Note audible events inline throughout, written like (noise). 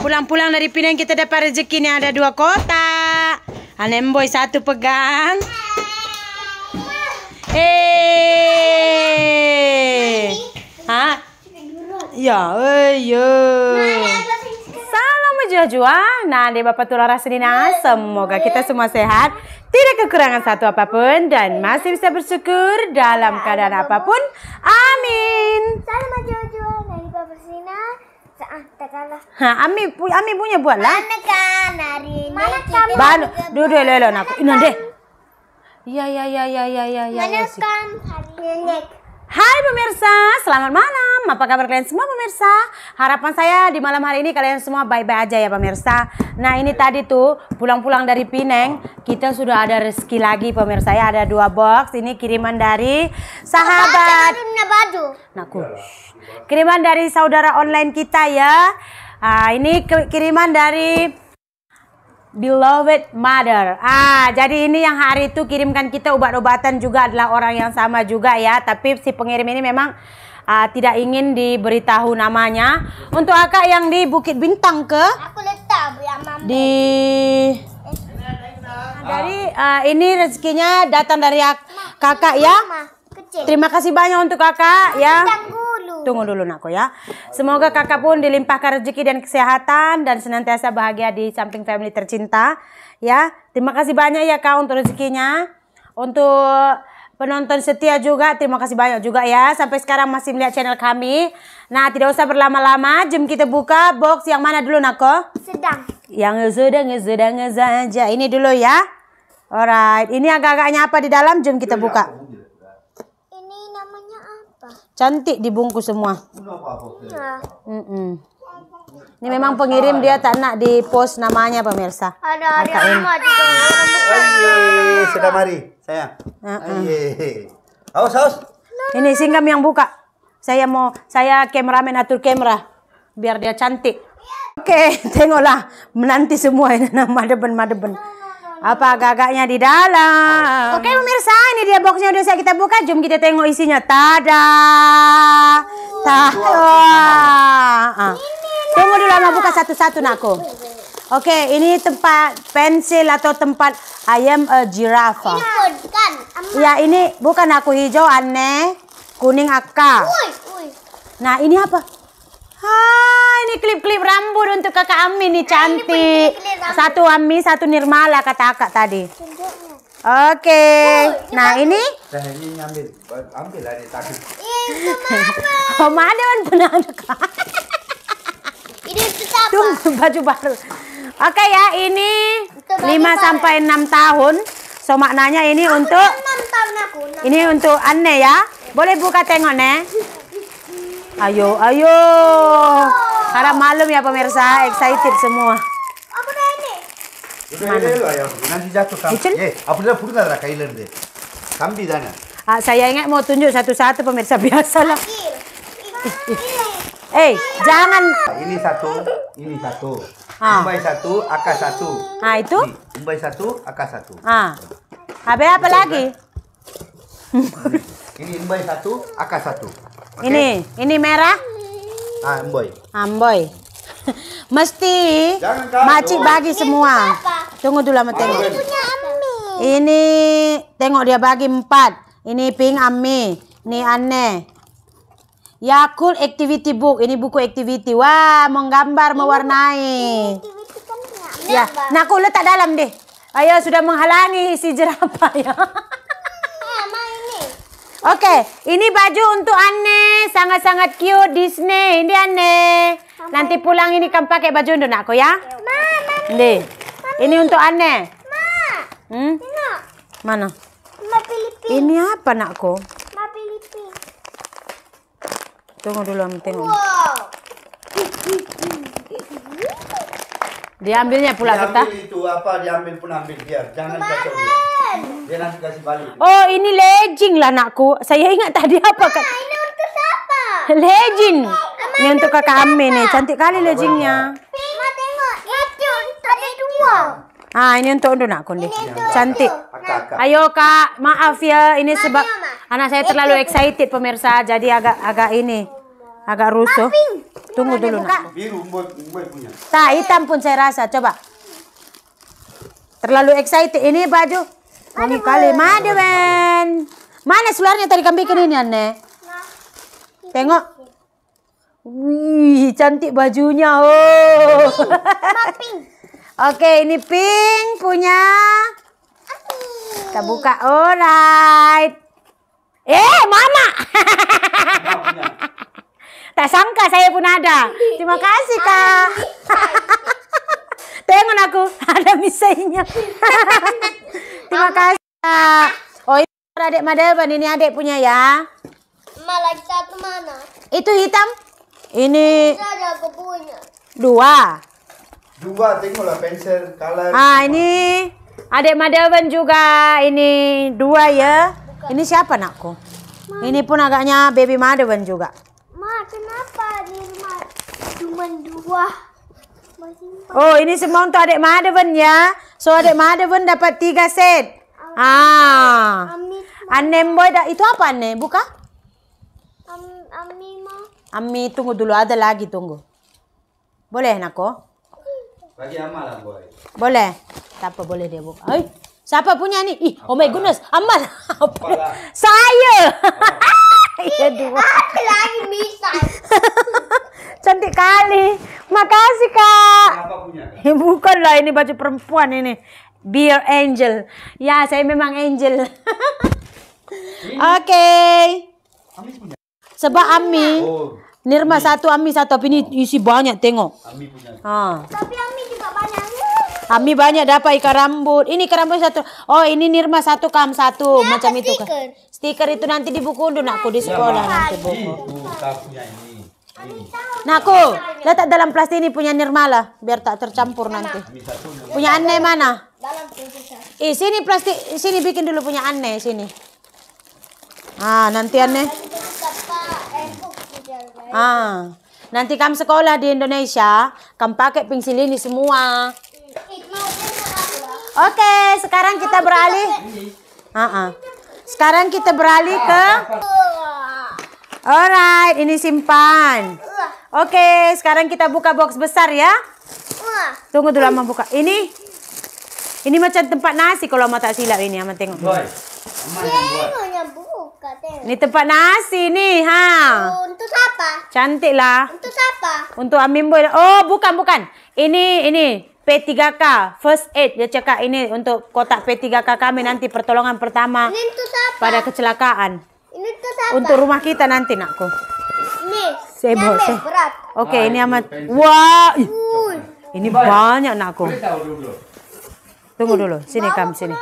pulang-pulang dari Pinang kita dapat rezeki nih ada dua kotak. Anem ah, boy satu pegang. Eh. Ha? Ah. Ya, eh, ayo. Ya. Salam jua-jua. Nah, di Bapak Tular Senina, semoga kita semua sehat, tidak kekurangan satu apapun dan masih bisa bersyukur dalam keadaan apapun. Amin. Salam jua-jua dari Bapak Rasulina. Ha, Ami pu, Ami punya buat lah. Mana kan hari ni? Mana kan? Baru, dulu dulu dulu nak. Ina deh. Ya ya ya ya ya ya ya. Mana kan hari ni? Hai pemirsa, selamat malam. Apa kabar kalian semua pemirsa? Harapan saya di malam hari ini kalian semua baik-baik aja ya pemirsa. Nah ini tadi tuh pulang-pulang dari Pineng, kita sudah ada rezeki lagi pemirsa ya. Ada dua box, ini kiriman dari sahabat. baju. Nah, kiriman dari saudara online kita ya. Nah, ini kiriman dari beloved mother. Ah, jadi ini yang hari itu kirimkan kita obat-obatan juga adalah orang yang sama juga ya. Tapi si pengirim ini memang uh, tidak ingin diberitahu namanya. Untuk akak yang di Bukit Bintang ke? Aku letak Di dari uh, ini rezekinya datang dari kakak ya. Terima kasih banyak untuk kakak ya. Tunggu dulu nako ya. Semoga kakak pun dilimpahkan rezeki dan kesehatan dan senantiasa bahagia di samping family tercinta. Ya, terima kasih banyak ya kak untuk rezekinya. Untuk penonton setia juga, terima kasih banyak juga ya. Sampai sekarang masih melihat channel kami. Nah, tidak usah berlama-lama. Jom kita buka box yang mana dulu ko? Sedang. Yang sedang, sedang saja. Ini dulu ya. Alright, ini agak-agaknya apa di dalam? Jom kita buka. Cantik dibungkus semua. Mm -mm. Ini memang pengirim dia tak nak di post namanya pemirsa. Ada ada sudah mari saya. Haus haus. Ini singgam yang buka. Saya mau saya kameramen atur kamera biar dia cantik. Oke, okay, tengoklah menanti semua ini (laughs) nama madeben deben. Apa gagaknya di dalam? Oke pemirsa, ini dia boxnya udah saya kita buka. Jom kita tengok isinya. Tada. Tada. Ah. Tunggu dulu lama buka satu-satu nako. Oke, ini tempat pensil atau tempat ayam eh, giraffe. jirafa. Ya, ini bukan aku hijau aneh, kuning akar. Nah, ini apa? Hai, ah, ini klip-klip rambut untuk kakak Ami nih nah, cantik. satu Ami, satu Nirmala kata kakak tadi. Oke. Okay. nah, ini Nah, ini ambil. Ambil lah ini takut. (laughs) Oh, mana pun benar (laughs) Ini Tuh, baju baru. Oke okay, ya, ini 5 sampai 6 tahun. So maknanya ini aku untuk tahun aku, ini tahun. untuk Anne ya. Boleh buka tengok, Nek. Ayo, ayo. Karena malam ya pemirsa, excited semua. Apa dah ini. Nanti jatuh kamu. Eh, apa dia pun ada kaila dana. Ah, saya ingat mau tunjuk satu-satu pemirsa (laughs) biasa lah. (laughs) Eh, jangan. Ini satu, ini satu. Ah. satu, AK satu. Ah itu? Ini. satu, AK satu. Ah. Habis apa lagi? ini umbai satu, AK satu. Okay. Ini, ini merah? Ah, amboy. Amboy. (laughs) Mesti maci bagi semua. Tunggu dulu sama tengok. Ini tengok dia bagi empat. Ini pink ami. Ini aneh. Yakul activity book. Ini buku activity. Wah, menggambar, mewarnai. Activity kan Ya, aku letak dalam deh. Ayo sudah menghalangi si jerapah ya. (laughs) Oke, okay, ini baju untuk Anne, sangat-sangat cute Disney. Ini Anne. Nanti pulang ini kamu pakai baju untuk aku ya. Ma, mami. Ini untuk Anne. Ma. Hmm? Mana? Ma Ini apa nakku? Ma Filipin. Tunggu dulu, Mami tengok. Wow. Diambilnya pula diambil kita. Diambil itu apa, diambil pun ambil biar. Jangan kacau. Oh, ini legging lah anakku. Saya ingat tadi (laughs) apa kak? ini untuk siapa? Lejing. Ini untuk kakak Amin nih. Ya. Cantik kali leggingnya. Ma tengok, itu ada dua. Ah, ini untuk untuk aku nih. Cantik. Ayo kak, maaf ya. Ini sebab anak saya terlalu excited pemirsa. Jadi agak agak ini, agak rusuh. Tunggu dulu nak. Biru, punya. Tak, hitam pun saya rasa. Coba. Terlalu excited. Ini baju. Wangi kali. mana Ben. Mana sularnya tadi kamu bikin ini, Anne? Tengok. Wih, cantik bajunya. Oh. Oke, ini pink punya. Kita buka. Alright. Eh, mama. Tak sangka saya pun ada. Terima kasih, Kak. Tengon aku, (laughs) ada misainya. (laughs) Terima kasih. Oh, ini adik Madevan, ini adik punya ya. Malah satu mana? Itu hitam. Ini. ada aku punya. Dua. Dua, tengoklah pensil color. Ah, ini adik Madevan juga. Ini dua ya. Ini siapa nakku? Ini pun agaknya baby Madevan juga. Ma, kenapa di rumah cuma dua? Oh, ini semua untuk adik Madhavan ya. So adik Madhavan dapat tiga set. ah. Anem boy itu apa Ane? Buka. Ami ma. Ami tunggu dulu ada lagi tunggu. Boleh nako? Bagi amal boy. Boleh. Siapa boleh dia buka. Ay, siapa punya nih? Ih, oh my goodness, amal. (laughs) Saya. Ada (laughs) iya, dua. lagi bisa. (laughs) cantik kali. Makasih kak. Ya, (laughs) Bukan lah ini baju perempuan ini. Beer Angel. Ya saya memang Angel. (laughs) Oke. okay. Sebab Ami. Oh. Nirma satu, Ami satu. Tapi ini isi banyak tengok. Ami punya. Ah. Tapi Ami juga banyak. Ami banyak dapat ikan rambut. Ini ikan rambut satu. Oh, ini Nirma satu kam satu ya, macam itu kan. Stiker itu nanti di buku nak aku di iya, sekolah ya, nanti buku. Nah aku letak dalam plastik ini punya nirmala biar tak tercampur nanti. Punya aneh mana? Dalam Eh sini plastik sini bikin dulu punya aneh sini. Ah nanti aneh. Eh, ah nanti kamu sekolah di Indonesia kamu pakai pensil ini semua. Oke sekarang kita beralih. Ah uh -uh. sekarang kita beralih ke Alright, ini simpan. Oke, okay, sekarang kita buka box besar ya. Tunggu dulu lama buka. Ini ini macam tempat nasi kalau mata silap ini, ama tengok. Boy. Ini tempat nasi nih, ha. Oh, untuk apa? Cantik lah. Untuk apa? Untuk Amin Boy. Oh, bukan bukan. Ini ini P3K first aid dia cakap ini untuk kotak P3K kami nanti pertolongan pertama pada kecelakaan. Ini tuh sampah. Untuk rumah kita nanti nakku. Ini Sebo, se. Oke, okay, ini ah, amat. Wah. Wow. Ini banyak nakku. Tunggu dulu, sini kamu sini.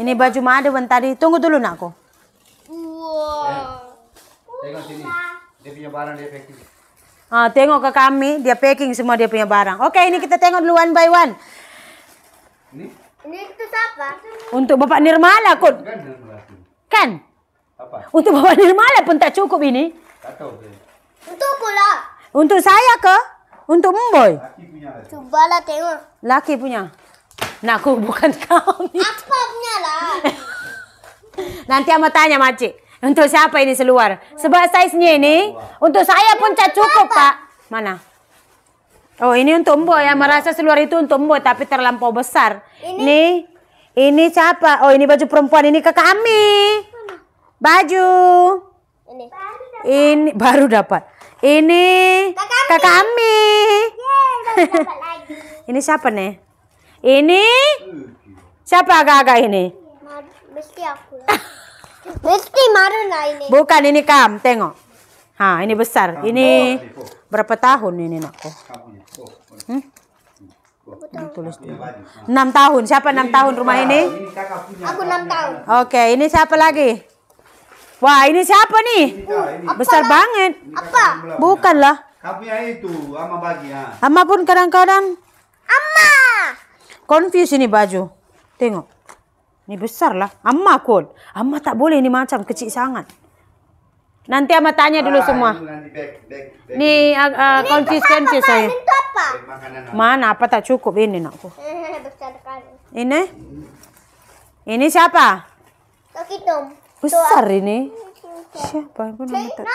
Ini baju ada? tadi. Tunggu dulu nakku. Wow. Eh, tengok sini. Dia punya barang dia packing. Ah, tengok ke kami, dia packing semua dia punya barang. Oke, okay, ini kita tengok dulu one by one. Ini? Ini itu siapa? Untuk Bapak Nirmala, Kut. Kan? kan? Apa? Untuk bawa Nirmala pun tak cukup ini. Tak tahu. Untuk pula. Untuk saya ke? Untuk Mboy? Laki punya. lah tengok. Laki punya. Nah, aku bukan (laughs) kau ni. Apa punya lah. (laughs) Nanti ama tanya makcik. Untuk siapa ini seluar? Sebab saiznya ini untuk saya pun tak cukup, Pak. Mana? Oh, ini untuk Mbo ya. Merasa seluar itu untuk Mbo tapi terlampau besar. Ini Nih, ini siapa? Oh, ini baju perempuan ini ke kami. Baju. Ini. Ini baru dapat. Ini kakak, kakak Yeay, (laughs) ini siapa nih? Ini siapa kakak ini? Mesti aku. (laughs) Mesti Maruna ini. Bukan ini Kam, tengok. Ha, ini besar. Ini berapa tahun ini nakku? Hmm? Tulis tahun. Siapa enam tahun rumah ini? Aku enam tahun. Oke, ini siapa lagi? Wah, ini siapa nih? Besar banget. Apa? Bukanlah. Tapi ya itu, ama bagi ya. Ama pun kadang-kadang. Ama. Confuse ini baju. Tengok. Ini besar lah. Amma kon. Amma tak boleh ini macam kecil sangat. Nanti ama tanya dulu ah, semua. Ini Nih ah, ah, confuse confuse saya. Apa? Mana apa tak cukup ini nakku. Eh, ini? Ini siapa? Tokitum. Besar ini. Siapa pun tak tahu.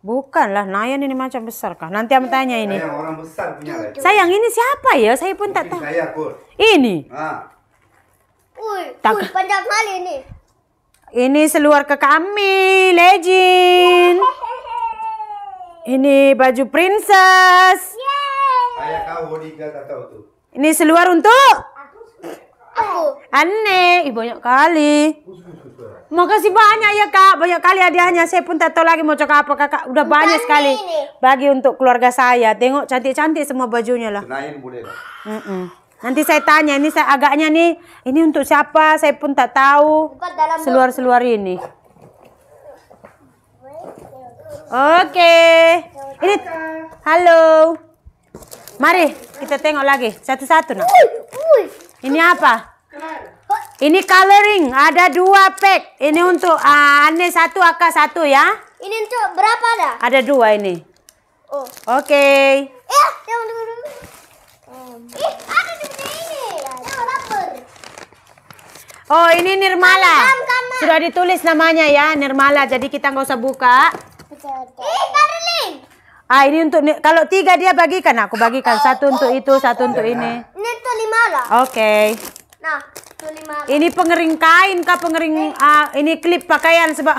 Bukanlah Nayan ini macam besar kah? Nanti aku tanya ini. Sayang, orang besar punya. Sayang ini siapa ya? Saya pun tak tahu. Saya Ini. Uy, tak. uy, panjang kali ini. Ini seluar ke kami, legend. (laughs) Ini baju princess. Saya tak tahu tuh. Ini seluar untuk? Aku. Aneh, banyak kali. Makasih banyak ya kak, banyak kali hadiahnya. Saya pun tak tahu lagi mau cakap apa kakak. Udah Bukan banyak sekali ini. bagi untuk keluarga saya. Tengok cantik-cantik semua bajunya lah. Kenain boleh Mm -mm. Nanti saya tanya, ini saya agaknya nih, ini untuk siapa? Saya pun tak tahu. Seluar-seluar ini. Oke. Okay. Ini, halo. Mari kita tengok lagi satu-satu. Ini apa? Ini coloring ada dua pack. Ini untuk uh, ah, Ane satu, Aka satu ya. Ini untuk berapa dah? Ada dua ini. Oh. Oke. Okay. Eh, ya, tunggu, dulu. dulu. Um. Ih, ada di ini. Ya, lapar. Oh, ini Nirmala. Kamu, kamu. Sudah ditulis namanya ya, Nirmala. Jadi kita nggak usah buka. Ih, eh, coloring. Ah, ini untuk kalau tiga dia bagikan. Aku bagikan oh, satu untuk oh. itu, satu untuk ini. Ini untuk Nirmala. Oke. Okay. Nah. Ini pengering kain kak, pengering uh, ini klip pakaian sebab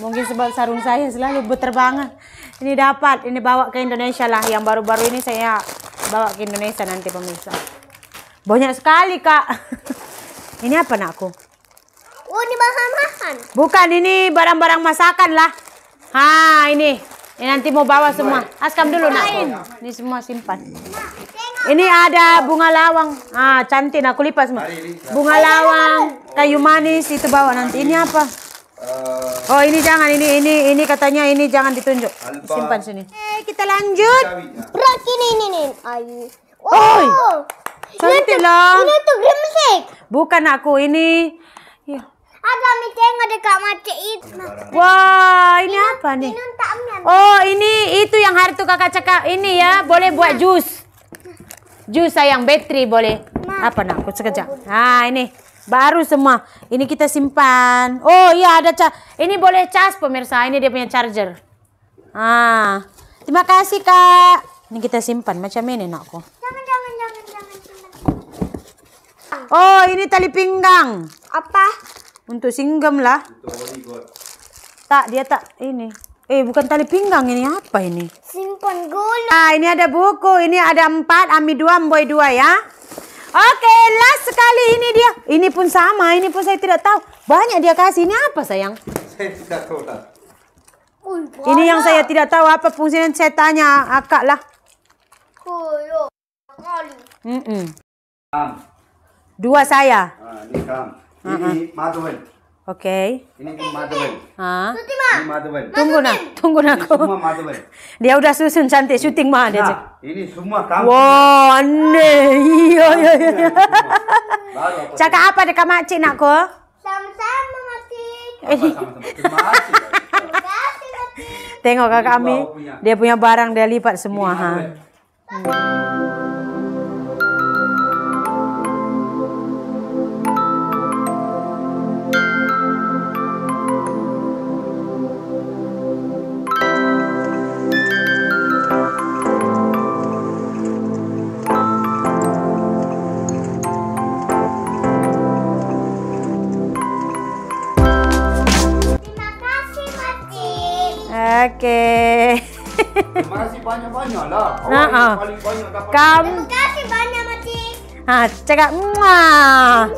mungkin sebab sarung saya selalu berterbangan. Ini dapat, ini bawa ke Indonesia lah. Yang baru-baru ini saya bawa ke Indonesia nanti pemirsa. Banyak sekali kak. (laughs) ini apa nak Oh ini bahan makan. Bukan ini barang-barang masakan lah. Ha ini. Ini nanti mau bawa semua. Askam dulu nak. Ini semua simpan. Nah, ini ada bunga lawang. Ah, cantik aku lipas, semua. Bunga lawang, kayu manis itu bawa nanti. Ini apa? Eh, oh, ini jangan ini ini ini katanya ini jangan ditunjuk. Simpan sini. Eh, kita lanjut. Berat ini ini Oh, Ayu. Oi. Cantik lah. Ini tuh grimsek. Bukan aku ini. Ya. Ada miteng ada kak macet itu. Wah, ini, apa nih? Oh, ini itu yang hari tuh kakak cakap ini ya, boleh buat jus. Ju sayang bateri boleh. Ma. Nah. Apa nak? sekejap. Nah ini baru semua. Ini kita simpan. Oh iya ada cas. Ini boleh cas pemirsa. Ini dia punya charger. Ah terima kasih kak. Ini kita simpan macam ini nak Jangan jangan jangan jangan. Oh ini tali pinggang. Apa? Untuk singgam lah. Untuk tak dia tak ini. Eh, bukan tali pinggang ini apa ini? Simpan gula. Ah ini ada buku. Ini ada empat, ambil dua, Boy dua ya. Oke, last sekali ini dia. Ini pun sama, ini pun saya tidak tahu. Banyak dia kasih. Ini apa sayang? Saya tidak tahu lah. Ini yang saya tidak tahu apa fungsinya. Saya tanya akak lah. Koyo. Mm -mm. Dua saya. Ah, ini kam. Ini madu. Oke. Ini Madhavan. Tunggu nak, tunggu nak. Semua Madhavan. Dia udah susun cantik syuting mah dia. Nah, ini semua kamu. Wow, aneh. Ah. Iya, iya, iya. Cakap apa dekat makcik nak kau? Sama-sama makcik. Sama-sama. Terima kasih. Tengok kakak kami, dia punya barang, dia lipat semua. Ini, ha. banyak-banyak lah. Nah, ah. paling banyak dapat. Kam... Terima kasih banyak, Mati. Ha, cakap muah. (laughs)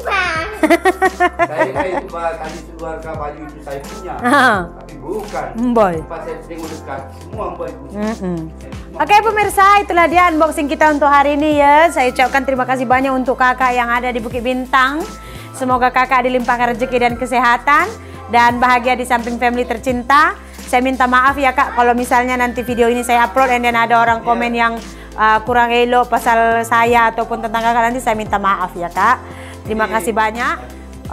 saya cuba kan kali keluarga baju itu saya punya. Ha. Tapi bukan. Boy. Pas saya tengok dekat, semua boy punya. Mm -mm. Oke okay, pemirsa, itulah dia unboxing kita untuk hari ini ya. Saya ucapkan terima kasih banyak untuk kakak yang ada di Bukit Bintang. Semoga kakak dilimpahkan rezeki dan kesehatan dan bahagia di samping family tercinta saya minta maaf ya kak kalau misalnya nanti video ini saya upload and then ada orang iya. komen yeah. yang uh, kurang elo pasal saya ataupun tentang kakak nanti saya minta maaf ya kak. Terima yeah. kasih iya. banyak.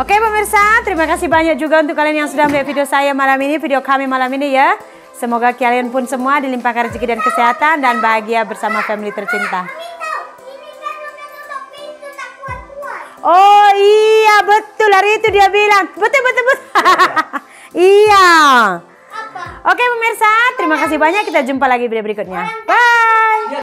Oke pemirsa, terima kasih banyak juga untuk kalian yang sudah melihat video saya malam ini, video kami malam ini ya. Semoga kalian pun semua dilimpahkan rezeki dan kesehatan dan bahagia bersama family tercinta. Oh iya betul hari itu dia bilang betul betul betul. (laughs) iya. Oke pemirsa, terima kasih banyak. Kita jumpa lagi video berikutnya. Bye.